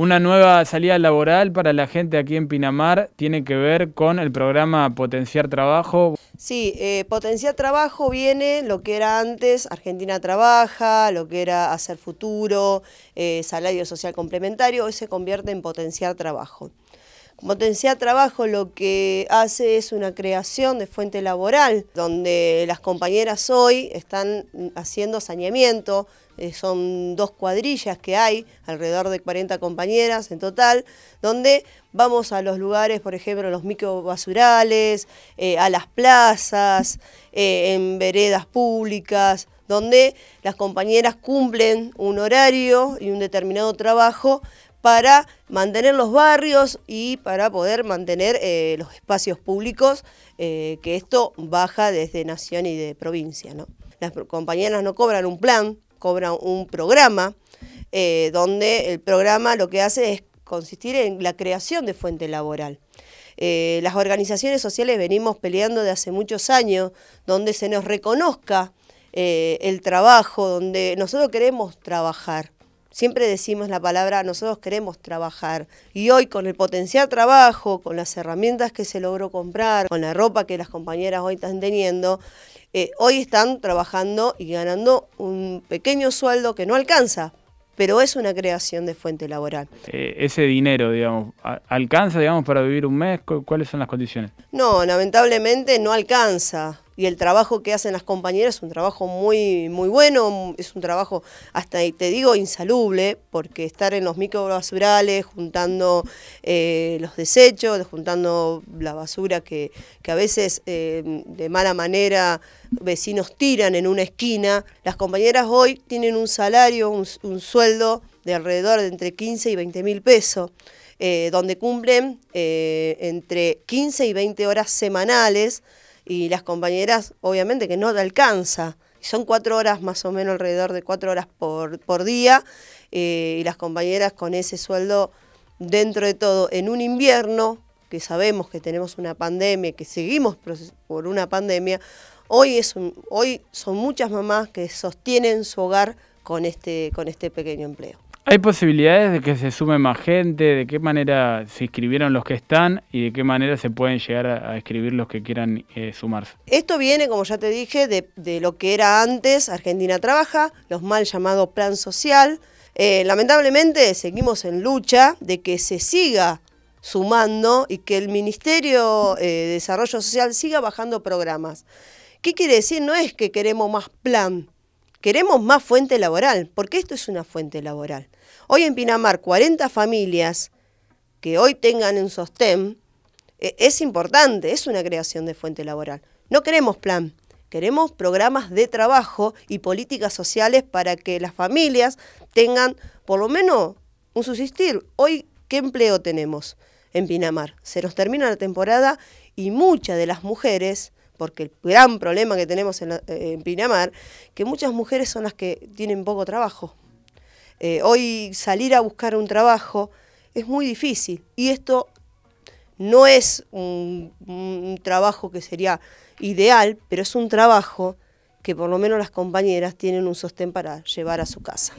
Una nueva salida laboral para la gente aquí en Pinamar tiene que ver con el programa Potenciar Trabajo. Sí, eh, Potenciar Trabajo viene lo que era antes Argentina Trabaja, lo que era Hacer Futuro, eh, Salario Social Complementario, hoy se convierte en Potenciar Trabajo. Como Trabajo lo que hace es una creación de fuente laboral, donde las compañeras hoy están haciendo saneamiento, eh, son dos cuadrillas que hay, alrededor de 40 compañeras en total, donde vamos a los lugares, por ejemplo, los microbasurales, eh, a las plazas, eh, en veredas públicas, donde las compañeras cumplen un horario y un determinado trabajo para mantener los barrios y para poder mantener eh, los espacios públicos, eh, que esto baja desde nación y de provincia. Las compañeras no cobran un plan, cobran un programa, eh, donde el programa lo que hace es consistir en la creación de fuente laboral. las organizaciones sociales venimos peleando de hace muchos años, donde se nos reconozca el trabajo, donde nosotros queremos trabajar Siempre decimos la palabra, nosotros queremos trabajar. Y hoy con el potencial trabajo, con las herramientas que se logró comprar, con la ropa que las compañeras hoy están teniendo, eh, hoy están trabajando y ganando un pequeño sueldo que no alcanza, pero es una creación de fuente laboral. Eh, ese dinero, digamos, ¿alcanza, digamos, para vivir un mes? ¿Cuáles son las condiciones? No, lamentablemente no alcanza y el trabajo que hacen las compañeras es un trabajo muy, muy bueno, es un trabajo hasta, te digo, insalubre, porque estar en los microbasurales, juntando eh, los desechos, juntando la basura que, que a veces eh, de mala manera vecinos tiran en una esquina, las compañeras hoy tienen un salario, un, sueldo de alrededor de entre 15 y 20 mil pesos. Eh, donde cumplen entre 15 y 20 horas semanales y las compañeras obviamente que no te alcanza. Son cuatro horas más o menos, alrededor de cuatro horas por, día eh, y las compañeras con ese sueldo dentro de todo en un invierno que sabemos que tenemos una pandemia, que seguimos por una pandemia, hoy, es hoy son muchas mamás que sostienen su hogar con este, con este pequeño empleo. ¿Hay posibilidades de que se sume más gente? ¿De qué manera se inscribieron los que están y de qué manera se pueden llegar a, escribir los que quieran eh, sumarse? Esto viene, como ya te dije, de, lo que era antes Argentina Trabaja, los mal llamados plan social. Eh, lamentablemente seguimos en lucha de que se siga sumando y que el Ministerio eh, de Desarrollo Social siga bajando programas. ¿Qué quiere decir? No es que queremos más plan, Queremos más fuente laboral, porque esto es una fuente laboral. Hoy en Pinamar, 40 familias que hoy tengan un sostén, eh, es importante, es una creación de fuente laboral. No queremos plan, queremos programas de trabajo y políticas sociales para que las familias tengan por lo menos un subsistir. Hoy, ¿qué empleo tenemos en Pinamar? Se nos termina la temporada y muchas de las mujeres porque el gran problema que tenemos en, Pinamar eh, en Pinamar, que muchas mujeres son las que tienen poco trabajo. Eh, hoy salir a buscar un trabajo es muy difícil y esto no es un, trabajo que sería ideal, pero es un trabajo que por lo menos las compañeras tienen un sostén para llevar a su casa.